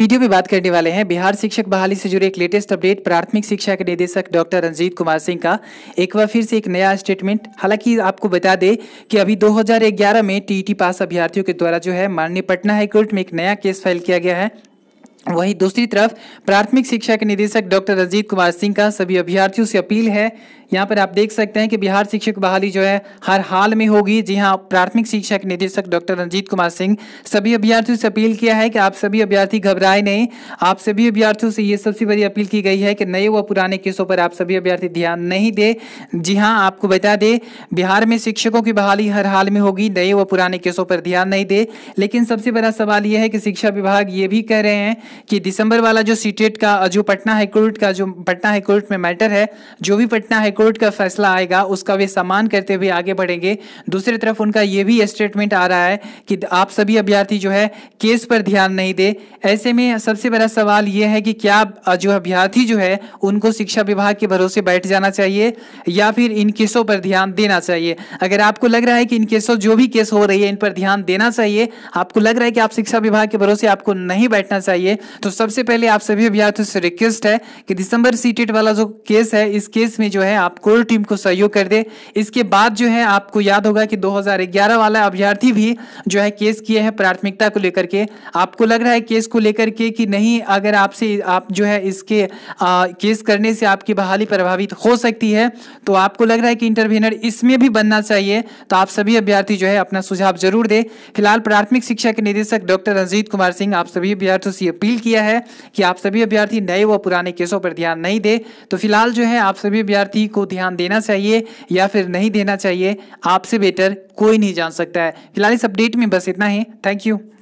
video में बात करने वाले हैं बिहार शिक्षक बहाली से जुड़े एक लेटेस्ट अपडेट प्राथमिक शिक्षा के निदेशक डॉक्टर रंजीत कुमार सिंह का एक बार फिर से एक नया स्टेटमेंट हालांकि आपको बता दें कि अभी 2011 में टीटी पास अभ्यर्थियों के द्वारा जो है माननीय पटना हाईकोर्ट में एक नया केस फाइल किया गया है वहीं दूसरी तरफ प्राथमिक शिक्षा के निदेशक डॉक्टर रजीत कुमार सिंह का सभी अभ्यर्थियों से अपील है यहाँ पर आप देख सकते हैं कि बिहार शिक्षक बहाली जो है हर हाल में होगी जी हाँ प्राथमिक शिक्षा के निदेशक डॉक्टर रंजीत कुमार सिंह सभी अभ्यर्थियों से अपील किया है कि आप सभी अभ्यर्थी घबराए नहीं आप सभी अभ्यर्थियों से ये सबसे बड़ी अपील की गई है कि नए व पुराने केसों पर आप सभी अभ्यर्थी ध्यान नहीं दे जी हाँ आपको बता दे बिहार में शिक्षकों की बहाली हर हाल में होगी नए व पुराने केसों पर ध्यान नहीं दे लेकिन सबसे बड़ा सवाल यह है कि शिक्षा विभाग ये भी कह रहे हैं कि दिसंबर वाला जो सीटेट का जो पटना हाईकोर्ट का जो पटना हाईकोर्ट में मैटर है जो भी पटना हाईकोर्ट का फैसला आएगा उसका वे सम्मान करते हुए आगे बढ़ेंगे दूसरी तरफ उनका ये भी स्टेटमेंट आ रहा है कि आप सभी अभ्यर्थी जो है केस पर ध्यान नहीं दे ऐसे में सबसे बड़ा सवाल ये है कि क्या जो अभ्यर्थी जो है उनको शिक्षा विभाग के भरोसे बैठ जाना चाहिए या फिर इन केसों पर ध्यान देना चाहिए अगर आपको लग रहा है कि इन केसों जो भी केस हो रही है इन पर ध्यान देना चाहिए आपको लग रहा है कि आप शिक्षा विभाग के भरोसे आपको नहीं बैठना चाहिए तो सबसे पहले आप सभी अभ्यर्थियों से रिक्वेस्ट है कि दिसंबर सी वाला जो केस है इस केस में जो है आप कोर टीम को सहयोग कर दे इसके बाद जो है आपको याद होगा कि 2011 वाला अभ्यर्थी भी जो है केस किए हैं प्राथमिकता को लेकर के आपको लग रहा है केस को लेकर के कि नहीं अगर आपसे आप जो है इसके आ, केस करने से आपकी बहाली प्रभावित हो सकती है तो आपको लग रहा है कि इंटरव्यूनर इसमें भी बनना चाहिए तो आप सभी अभ्यर्थी जो है अपना सुझाव जरूर दे फिलहाल प्राथमिक शिक्षा के निदेशक डॉक्टर रंजीत कुमार सिंह आप सभी अभ्यर्थियों से अपील अपील किया है कि आप सभी अभ्यर्थी नए व पुराने केसों पर ध्यान नहीं दे तो फिलहाल जो है आप सभी अभ्यर्थी को ध्यान देना चाहिए या फिर नहीं देना चाहिए आपसे बेटर कोई नहीं जान सकता है फिलहाल इस अपडेट में बस इतना ही थैंक यू